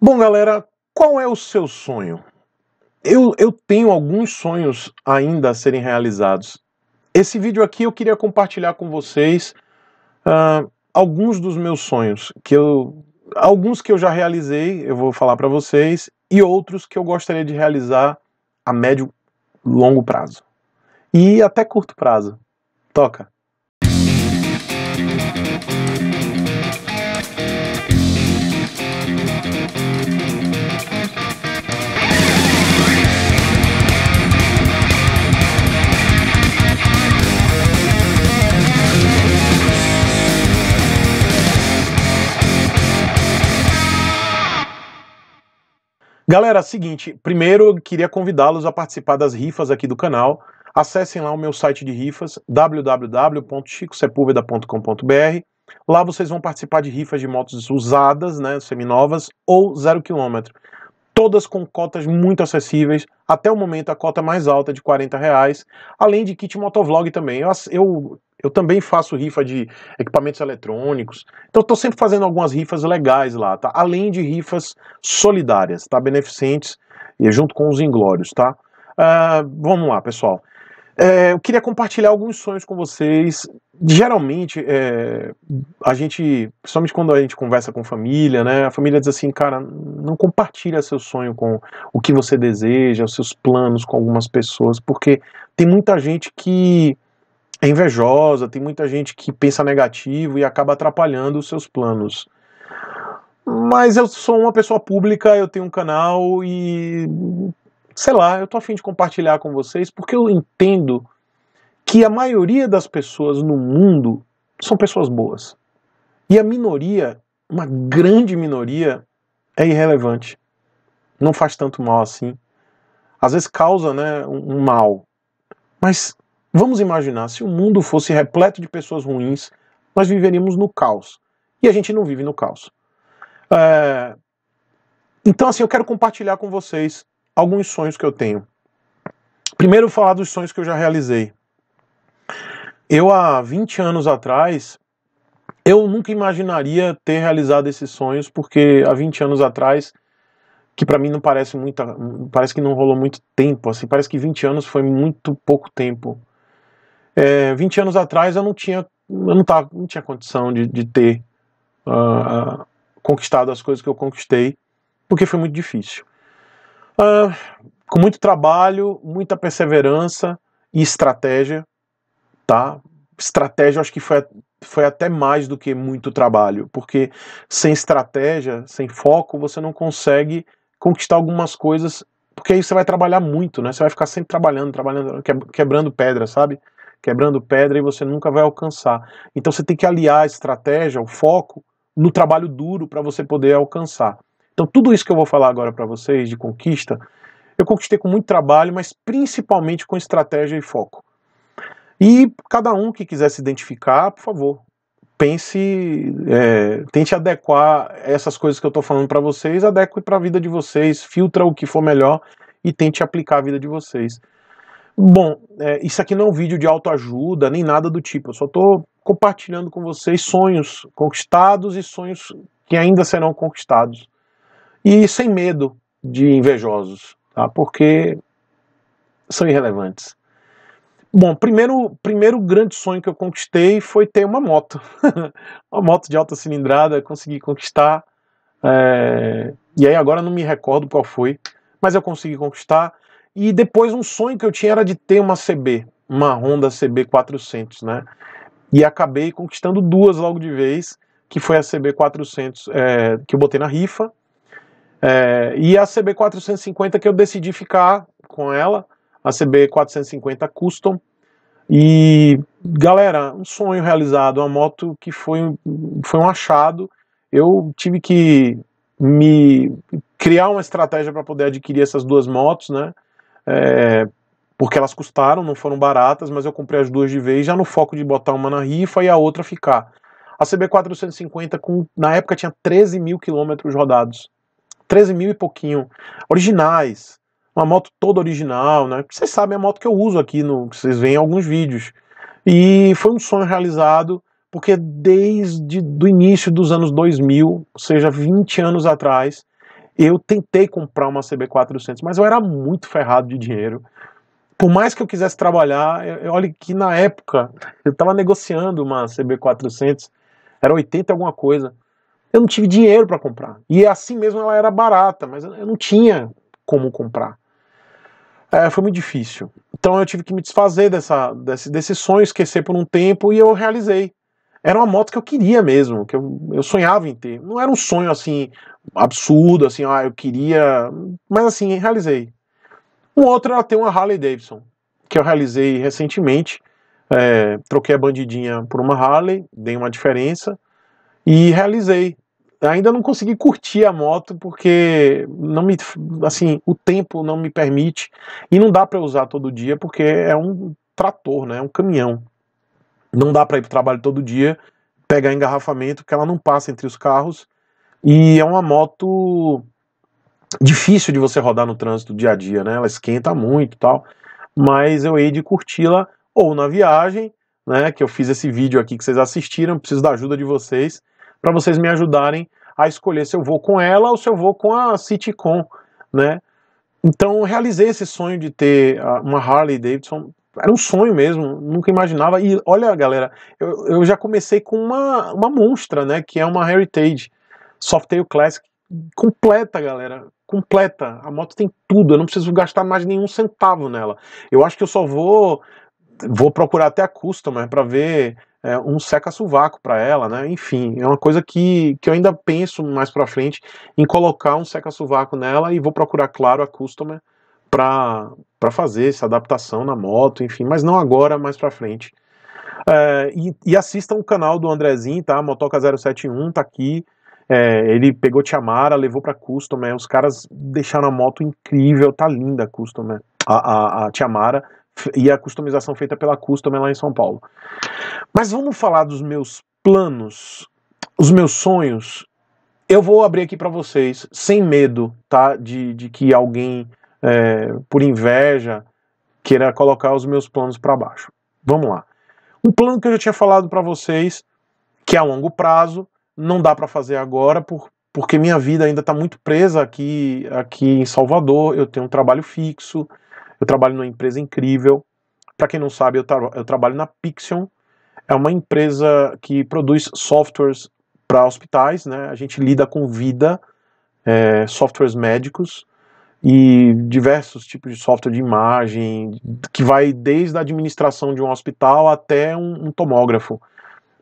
Bom, galera, qual é o seu sonho? Eu, eu tenho alguns sonhos ainda a serem realizados. Esse vídeo aqui eu queria compartilhar com vocês uh, alguns dos meus sonhos, que eu, alguns que eu já realizei, eu vou falar para vocês, e outros que eu gostaria de realizar a médio longo prazo e até curto prazo. Toca. Galera, seguinte, primeiro eu queria convidá-los a participar das rifas aqui do canal. Acessem lá o meu site de rifas, www.chicosepulveda.com.br. Lá vocês vão participar de rifas de motos usadas, né, seminovas ou zero quilômetro. Todas com cotas muito acessíveis, até o momento a cota mais alta é de 40 reais, além de kit motovlog também. Eu, eu eu também faço rifa de equipamentos eletrônicos. Então, estou sempre fazendo algumas rifas legais lá, tá? Além de rifas solidárias, tá? Beneficentes e junto com os inglórios, tá? Uh, vamos lá, pessoal. É, eu queria compartilhar alguns sonhos com vocês. Geralmente, é, a gente, principalmente quando a gente conversa com família, né? A família diz assim, cara, não compartilha seu sonho com o que você deseja, os seus planos com algumas pessoas, porque tem muita gente que é invejosa, tem muita gente que pensa negativo e acaba atrapalhando os seus planos. Mas eu sou uma pessoa pública, eu tenho um canal e sei lá, eu tô afim de compartilhar com vocês porque eu entendo que a maioria das pessoas no mundo são pessoas boas. E a minoria, uma grande minoria, é irrelevante. Não faz tanto mal assim. Às vezes causa né, um mal. Mas Vamos imaginar se o mundo fosse repleto de pessoas ruins, nós viveríamos no caos. E a gente não vive no caos. É... Então, assim, eu quero compartilhar com vocês alguns sonhos que eu tenho. Primeiro, falar dos sonhos que eu já realizei. Eu, há 20 anos atrás, eu nunca imaginaria ter realizado esses sonhos, porque há 20 anos atrás, que para mim não parece muita, parece que não rolou muito tempo, assim, parece que 20 anos foi muito pouco tempo. É, 20 anos atrás eu não tinha, eu não, tava, não tinha condição de, de ter uh, conquistado as coisas que eu conquistei, porque foi muito difícil. Uh, com muito trabalho, muita perseverança e estratégia, tá? Estratégia, acho que foi, foi até mais do que muito trabalho, porque sem estratégia, sem foco, você não consegue conquistar algumas coisas, porque aí você vai trabalhar muito, né? Você vai ficar sempre trabalhando, trabalhando, quebrando pedra, sabe? quebrando pedra e você nunca vai alcançar. Então você tem que aliar a estratégia, o foco, no trabalho duro para você poder alcançar. Então tudo isso que eu vou falar agora para vocês de conquista, eu conquistei com muito trabalho, mas principalmente com estratégia e foco. E cada um que quiser se identificar, por favor, pense, é, tente adequar essas coisas que eu estou falando para vocês, adeque para a vida de vocês, filtra o que for melhor e tente aplicar a vida de vocês. Bom, é, isso aqui não é um vídeo de autoajuda, nem nada do tipo. Eu só estou compartilhando com vocês sonhos conquistados e sonhos que ainda serão conquistados. E sem medo de invejosos, tá? porque são irrelevantes. Bom, primeiro, primeiro grande sonho que eu conquistei foi ter uma moto. uma moto de alta cilindrada, consegui conquistar. É... E aí agora não me recordo qual foi, mas eu consegui conquistar. E depois um sonho que eu tinha era de ter uma CB, uma Honda CB 400, né? E acabei conquistando duas logo de vez, que foi a CB 400 é, que eu botei na rifa é, e a CB 450 que eu decidi ficar com ela, a CB 450 Custom. E galera, um sonho realizado, uma moto que foi, foi um achado. Eu tive que me criar uma estratégia para poder adquirir essas duas motos, né? É, porque elas custaram, não foram baratas, mas eu comprei as duas de vez, já no foco de botar uma na rifa e a outra ficar. A CB450, com, na época, tinha 13 mil quilômetros rodados. 13 mil e pouquinho. Originais. Uma moto toda original, né? Vocês sabem a moto que eu uso aqui, no, vocês veem alguns vídeos. E foi um sonho realizado, porque desde o do início dos anos 2000, ou seja, 20 anos atrás, eu tentei comprar uma CB400, mas eu era muito ferrado de dinheiro. Por mais que eu quisesse trabalhar, olha que na época eu estava negociando uma CB400, era 80 alguma coisa. Eu não tive dinheiro para comprar. E assim mesmo ela era barata, mas eu não tinha como comprar. É, foi muito difícil. Então eu tive que me desfazer dessa, desse, desse sonho, esquecer por um tempo, e eu realizei era uma moto que eu queria mesmo, que eu, eu sonhava em ter. Não era um sonho assim absurdo, assim, ah, eu queria, mas assim, realizei. Um outro era ter uma Harley Davidson, que eu realizei recentemente. É, troquei a bandidinha por uma Harley, dei uma diferença e realizei. Ainda não consegui curtir a moto porque não me, assim, o tempo não me permite e não dá para usar todo dia porque é um trator, né? É um caminhão. Não dá para ir para o trabalho todo dia, pegar engarrafamento, que ela não passa entre os carros. E é uma moto difícil de você rodar no trânsito dia a dia, né? Ela esquenta muito tal. Mas eu hei de curti-la ou na viagem, né? Que eu fiz esse vídeo aqui que vocês assistiram. Preciso da ajuda de vocês para vocês me ajudarem a escolher se eu vou com ela ou se eu vou com a Citycon, né? Então realizei esse sonho de ter ah, uma Harley Davidson era um sonho mesmo, nunca imaginava. E olha, galera, eu, eu já comecei com uma, uma monstra, né? Que é uma Heritage Softail Classic completa, galera. Completa. A moto tem tudo, eu não preciso gastar mais nenhum centavo nela. Eu acho que eu só vou vou procurar até a customer para ver é, um seca suvaco para ela, né? Enfim, é uma coisa que, que eu ainda penso mais para frente em colocar um seca suvaco nela e vou procurar, claro, a customer para para fazer essa adaptação na moto, enfim, mas não agora, mais para frente. É, e, e, assistam o canal do Andrezinho, tá? Motoca 071 tá aqui. É, ele pegou Tiamara, levou pra Custom, é, os caras deixaram a moto incrível, tá linda a Custom, né? a, a, a Tiamara e a customização feita pela Custom é lá em São Paulo. Mas vamos falar dos meus planos, os meus sonhos. Eu vou abrir aqui para vocês, sem medo, tá? De, de que alguém é, por inveja, queira colocar os meus planos para baixo. Vamos lá. Um plano que eu já tinha falado para vocês, que é a longo prazo, não dá para fazer agora por, porque minha vida ainda está muito presa aqui, aqui em Salvador. Eu tenho um trabalho fixo, eu trabalho numa empresa incrível. Para quem não sabe, eu, tra eu trabalho na Pixion, é uma empresa que produz softwares para hospitais, né? A gente lida com vida, é, softwares médicos e diversos tipos de software de imagem, que vai desde a administração de um hospital até um, um tomógrafo.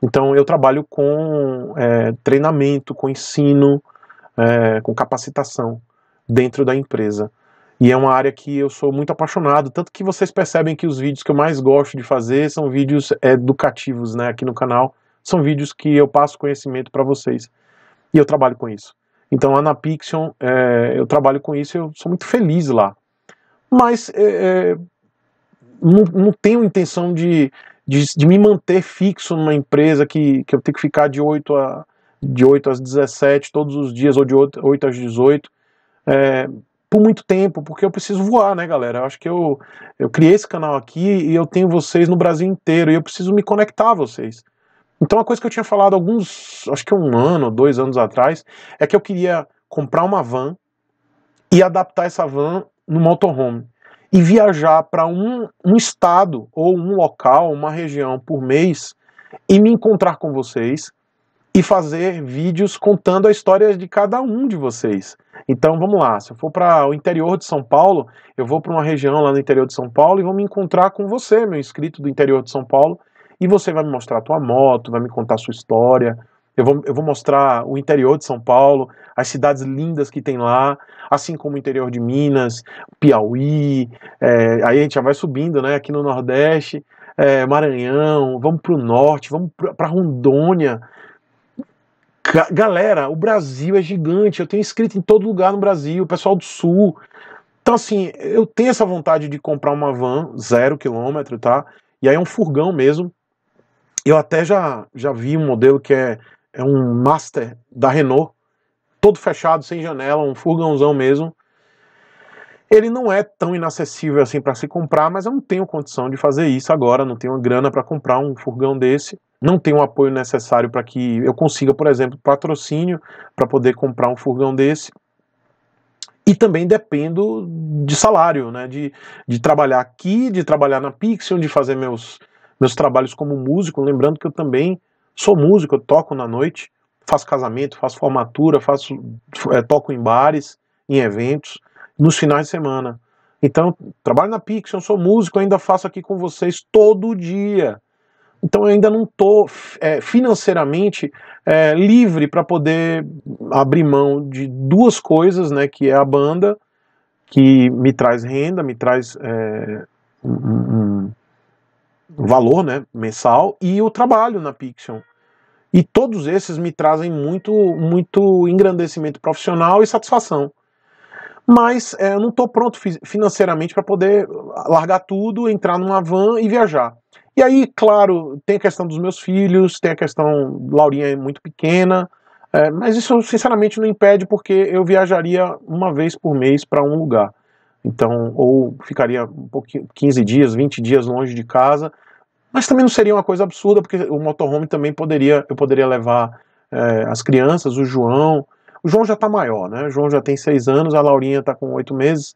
Então, eu trabalho com é, treinamento, com ensino, é, com capacitação dentro da empresa. E é uma área que eu sou muito apaixonado, tanto que vocês percebem que os vídeos que eu mais gosto de fazer são vídeos educativos, né, aqui no canal. São vídeos que eu passo conhecimento para vocês. E eu trabalho com isso. Então lá na Pixion é, eu trabalho com isso, eu sou muito feliz lá. Mas é, é, não, não, tenho intenção de, de, de, me manter fixo numa empresa que, que eu tenho que ficar de 8, a, de 8 às 17 todos os dias, ou de 8, 8 às 18, é, por muito tempo, porque eu preciso voar, né, galera? Eu acho que eu, eu criei esse canal aqui e eu tenho vocês no Brasil inteiro, e eu preciso me conectar a vocês. Então, a coisa que eu tinha falado alguns acho que um ano, dois anos atrás, é que eu queria comprar uma van e adaptar essa van no motorhome e viajar para um, um estado ou um local, uma região por mês e me encontrar com vocês e fazer vídeos contando a história de cada um de vocês. Então vamos lá, se eu for para o interior de São Paulo, eu vou para uma região lá no interior de São Paulo e vou me encontrar com você, meu inscrito do interior de São Paulo, e você vai me mostrar a tua moto, vai me contar a sua história, eu vou, eu vou mostrar o interior de São Paulo, as cidades lindas que tem lá, assim como o interior de Minas, Piauí, é, aí a gente já vai subindo, né? Aqui no Nordeste, é, Maranhão, vamos para o Norte, vamos para Rondônia. Galera, o Brasil é gigante. Eu tenho escrito em todo lugar no Brasil, o pessoal do Sul. Então, assim, eu tenho essa vontade de comprar uma van zero quilômetro, tá? E aí é um furgão mesmo. Eu até já, já vi um modelo que é é um Master da Renault, todo fechado, sem janela, um furgãozão mesmo. Ele não é tão inacessível assim para se comprar, mas eu não tenho condição de fazer isso agora, não tenho grana para comprar um furgão desse, não tenho o apoio necessário para que eu consiga, por exemplo, patrocínio para poder comprar um furgão desse. E também dependo de salário, né? De, de trabalhar aqui, de trabalhar na Pixel, de fazer meus, meus trabalhos como músico. Lembrando que eu também Sou músico, eu toco na noite, faço casamento, faço formatura, faço, é, toco em bares, em eventos, nos finais de semana. Então, trabalho na Pixel, sou músico, ainda faço aqui com vocês todo dia. Então, eu ainda não estou é, financeiramente é, livre para poder abrir mão de duas coisas, né? Que é a banda, que me traz renda, me traz é, um, valor né, mensal e o trabalho na Pixion. E todos esses me trazem muito, muito engrandecimento profissional e satisfação. Mas é, eu não estou pronto financeiramente para poder largar tudo, entrar numa van e viajar. E aí, claro, tem a questão dos meus filhos, tem a questão. Laurinha é muito pequena, é, mas isso sinceramente não impede, porque eu viajaria uma vez por mês para um lugar. Então, ou ficaria um 15 dias, 20 dias longe de casa, mas também não seria uma coisa absurda, porque o motorhome também poderia, eu poderia levar é, as crianças, o João. O João já está maior, né? O João já tem 6 anos, a Laurinha está com 8 meses,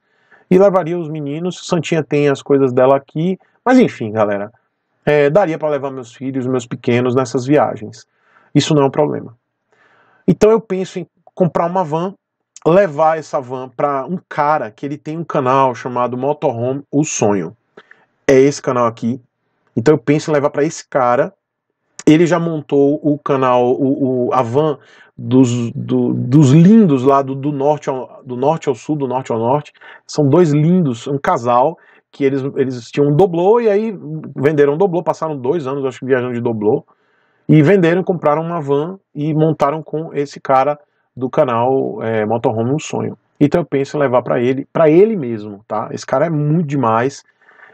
e levaria os meninos. Santinha tem as coisas dela aqui, mas enfim, galera. É, daria para levar meus filhos, meus pequenos nessas viagens. Isso não é um problema. Então eu penso em comprar uma van levar essa van para um cara que ele tem um canal chamado Motorhome O Sonho. É esse canal aqui. Então eu penso em levar para esse cara. Ele já montou o canal, o, o a van dos, do, dos lindos lá do, do, norte ao, do norte ao sul, do norte ao norte. São dois lindos, um casal que eles, eles tinham um doblô e aí venderam um doblô, passaram dois anos, acho que viajando de doblô, e venderam, compraram uma van e montaram com esse cara do canal é, Motorhome Um Sonho. Então eu penso em levar para ele, para ele mesmo, tá? Esse cara é muito demais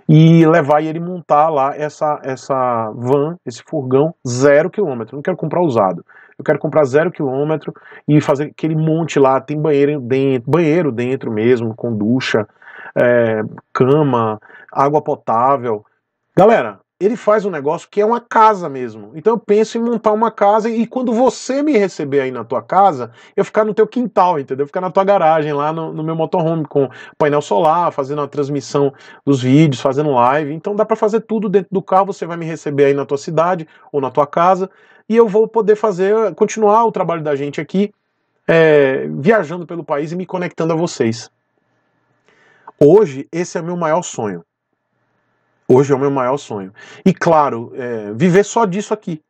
e levar ele montar lá essa essa van, esse furgão zero quilômetro. Não quero comprar usado. Eu quero comprar zero quilômetro e fazer que ele monte lá. Tem banheiro dentro, banheiro dentro mesmo, com ducha, é, cama, água potável. Galera, ele faz um negócio que é uma casa mesmo. Então eu penso em montar uma casa e quando você me receber aí na tua casa, eu ficar no teu quintal, entendeu? Ficar na tua garagem lá no, no meu motorhome com painel solar, fazendo a transmissão dos vídeos, fazendo live. Então dá para fazer tudo dentro do carro. Você vai me receber aí na tua cidade ou na tua casa e eu vou poder fazer continuar o trabalho da gente aqui, é, viajando pelo país e me conectando a vocês. Hoje esse é meu maior sonho Hoje é o meu maior sonho. E claro, é, viver só disso aqui,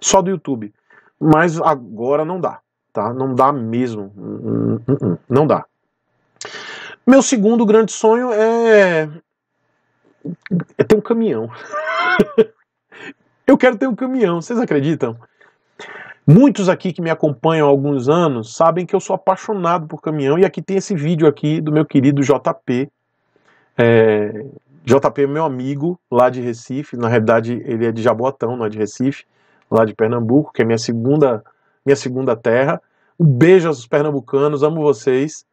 só do YouTube. Mas agora não dá, tá? Não dá mesmo. Não dá. Meu segundo grande sonho é, é ter um caminhão. Eu quero ter um caminhão, vocês acreditam? Muitos aqui que me acompanham há alguns anos sabem que eu sou apaixonado por caminhão e aqui tem esse vídeo aqui do meu querido JP, é, JP é meu amigo lá de Recife, na realidade ele é de Jaboatão, não é de Recife, lá de Pernambuco, que é minha segunda, minha segunda terra. Um beijo aos pernambucanos, amo vocês.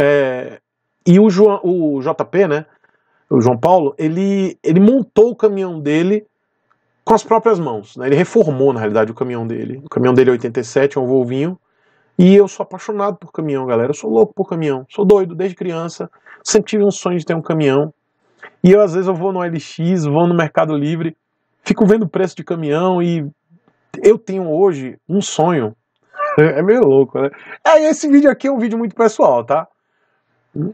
É, e o, João, o JP, né, o João Paulo, ele, ele montou o caminhão dele com as próprias mãos. Né? Ele reformou, na realidade, o caminhão dele. O caminhão dele é 87, é um Volvinho. E eu sou apaixonado por caminhão, galera. Eu sou louco por caminhão. Sou doido desde criança. Sempre tive um sonho de ter um caminhão. E eu, às vezes eu vou no LX, vou no Mercado Livre, fico vendo o preço de caminhão e eu tenho hoje um sonho. É meio louco, né? É, esse vídeo aqui é um vídeo muito pessoal, tá?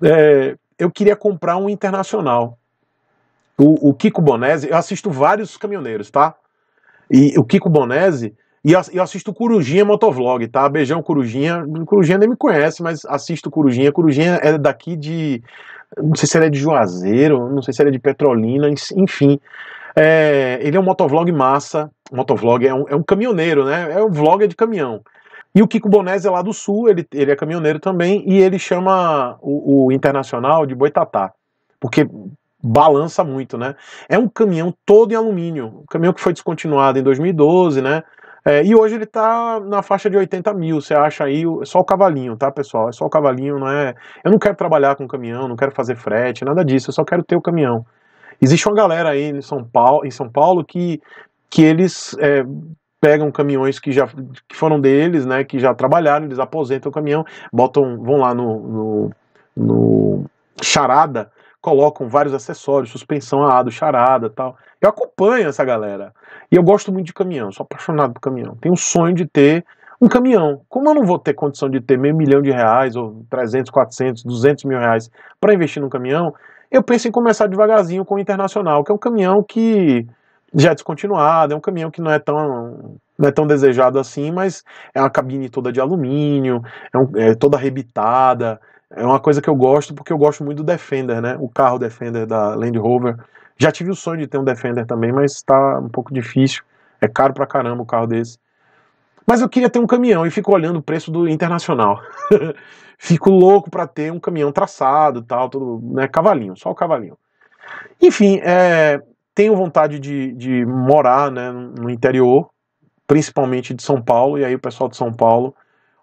É, eu queria comprar um internacional. O, o, Kiko Bonese, eu assisto vários caminhoneiros, tá? E o Kiko Bonese, e eu, assisto Corujinha Motovlog, tá? Beijão Corujinha. Corujinha nem me conhece, mas assisto Corujinha. Corujinha é daqui de não sei se ele é de Juazeiro, não sei se ele é de Petrolina, enfim. É, ele é um motovlog massa, motovlog é um, é um caminhoneiro, né? É um vlogger de caminhão. E o Kiko Bonés é lá do sul, ele, ele é caminhoneiro também, e ele chama o, o Internacional de Boitatá, porque balança muito, né? É um caminhão todo em alumínio, um caminhão que foi descontinuado em 2012, né? É, e hoje ele está na faixa de 80 mil, você acha aí, é só o cavalinho, tá, pessoal? É só o cavalinho, não é. Eu não quero trabalhar com caminhão, não quero fazer frete, nada disso, eu só quero ter o caminhão. Existe uma galera aí em São Paulo, em São Paulo que, que eles é, pegam caminhões que já que foram deles, né, que já trabalharam, eles aposentam o caminhão, botam, vão lá no, no, no charada colocam vários acessórios, suspensão a ado, charada tal. Eu acompanho essa galera. E eu gosto muito de caminhão, sou apaixonado por caminhão. Tenho um sonho de ter um caminhão. Como eu não vou ter condição de ter meio milhão de reais, ou 300, 400, 200 mil reais para investir num caminhão, eu penso em começar devagarzinho com o Internacional, que é um caminhão que já é descontinuado, é um caminhão que não é tão não é tão desejado assim, mas é uma cabine toda de alumínio, é, um, é toda arrebitada, é uma coisa que eu gosto porque eu gosto muito do Defender, né? O carro Defender da Land Rover. Já tive o sonho de ter um Defender também, mas está um pouco difícil. É caro pra caramba o carro desse. Mas eu queria ter um caminhão e fico olhando o preço do internacional. fico louco para ter um caminhão traçado, tal, tudo, né? Cavalinho, só o cavalinho. Enfim, é, tenho vontade de, de morar, né, no interior, principalmente de São Paulo. E aí o pessoal de São Paulo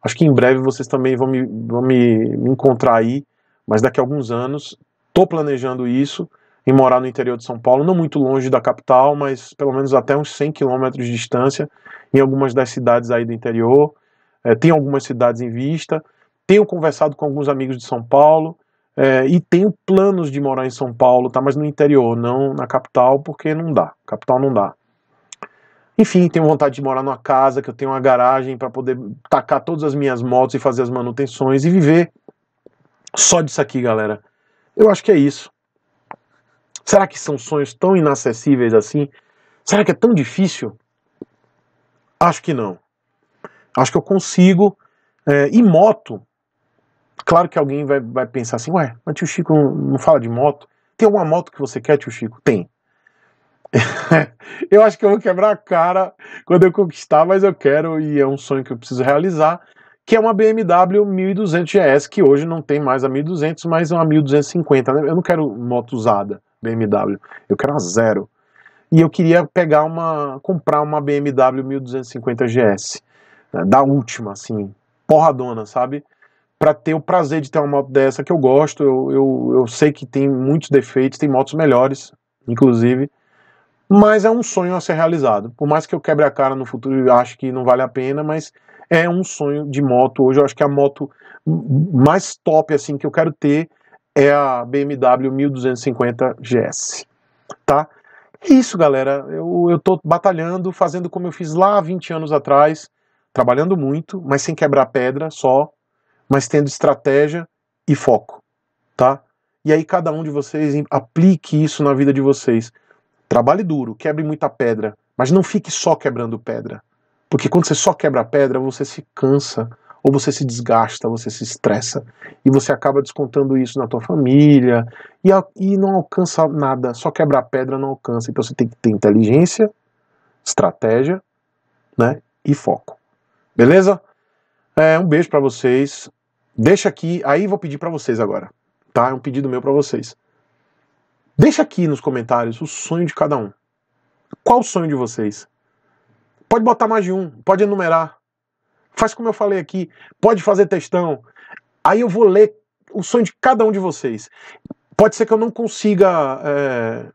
Acho que em breve vocês também vão me, vão me, me encontrar aí, mas daqui a alguns anos estou planejando isso em morar no interior de São Paulo, não muito longe da capital, mas pelo menos até uns 100 quilômetros de distância, em algumas das cidades aí do interior. É, tem algumas cidades em vista. Tenho conversado com alguns amigos de São Paulo é, e tenho planos de morar em São Paulo, tá? Mas no interior, não na capital, porque não dá. Capital não dá. Enfim, tenho vontade de morar numa casa, que eu tenho uma garagem para poder tacar todas as minhas motos e fazer as manutenções e viver só disso aqui, galera. Eu acho que é isso. Será que são sonhos tão inacessíveis assim? Será que é tão difícil? Acho que não. Acho que eu consigo. É, e moto. Claro que alguém vai, vai pensar assim, ué, mas tio Chico não, não fala de moto. Tem alguma moto que você quer, tio Chico? Tem. eu acho que eu vou quebrar a cara quando eu conquistar, mas eu quero e é um sonho que eu preciso realizar, que é uma BMW 1200 GS, que hoje não tem mais a 1200, mas é uma 1250. Né? Eu não quero moto usada, BMW, eu quero uma zero. E eu queria pegar uma, comprar uma BMW 1250 GS, né? da última, assim, porradona, sabe? Para ter o prazer de ter uma moto dessa que eu gosto, eu, eu, eu sei que tem muitos defeitos, tem motos melhores, inclusive, mas é um sonho a ser realizado. Por mais que eu quebre a cara no futuro e acho que não vale a pena, mas é um sonho de moto. Hoje eu acho que a moto mais top assim que eu quero ter é a BMW 1250 GS, tá? Isso, galera. Eu, eu tô batalhando, fazendo como eu fiz lá 20 anos atrás, trabalhando muito, mas sem quebrar pedra só, mas tendo estratégia e foco, tá? E aí cada um de vocês aplique isso na vida de vocês. Trabalhe duro, quebre muita pedra, mas não fique só quebrando pedra. Porque quando você só quebra pedra, você se cansa, ou você se desgasta, você se estressa, e você acaba descontando isso na tua família, e, a, e não alcança nada, só quebrar pedra não alcança. Então você tem que ter inteligência, estratégia, né, e foco. Beleza? É, um beijo para vocês. Deixa aqui, aí vou pedir para vocês agora, tá? É um pedido meu para vocês. Deixa aqui nos comentários o sonho de cada um. Qual o sonho de vocês? Pode botar mais de um, pode enumerar. Faz como eu falei aqui, pode fazer textão. Aí eu vou ler o sonho de cada um de vocês. Pode ser que eu não consiga é,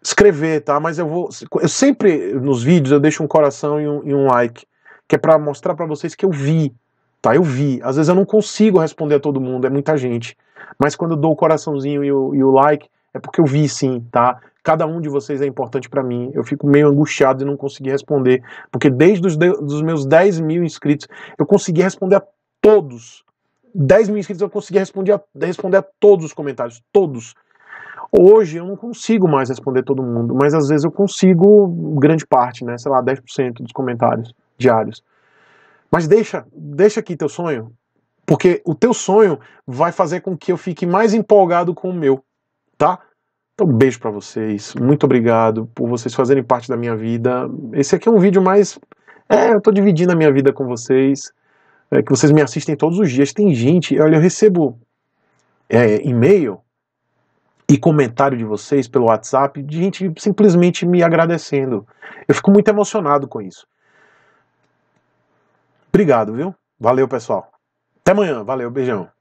escrever, tá? Mas eu vou. Eu sempre nos vídeos eu deixo um coração e um, e um like, que é para mostrar para vocês que eu vi, tá? Eu vi. Às vezes eu não consigo responder a todo mundo, é muita gente. Mas quando eu dou o coraçãozinho e o, e o like, é porque eu vi sim, tá? Cada um de vocês é importante para mim. Eu fico meio angustiado e não consegui responder, porque desde os de dos meus 10 mil inscritos, eu consegui responder a todos. 10 mil inscritos, eu consegui responder a, responder a todos os comentários, todos. Hoje eu não consigo mais responder todo mundo, mas às vezes eu consigo grande parte, né? Sei lá, 10% dos comentários diários. Mas deixa, deixa aqui teu sonho, porque o teu sonho vai fazer com que eu fique mais empolgado com o meu tá? Então, um beijo para vocês. Muito obrigado por vocês fazerem parte da minha vida. Esse aqui é um vídeo mais. É, eu tô dividindo a minha vida com vocês. É, que vocês me assistem todos os dias. Tem gente, olha, eu recebo é, e-mail e comentário de vocês pelo WhatsApp, de gente simplesmente me agradecendo. Eu fico muito emocionado com isso. Obrigado, viu? Valeu, pessoal. Até amanhã. Valeu, beijão.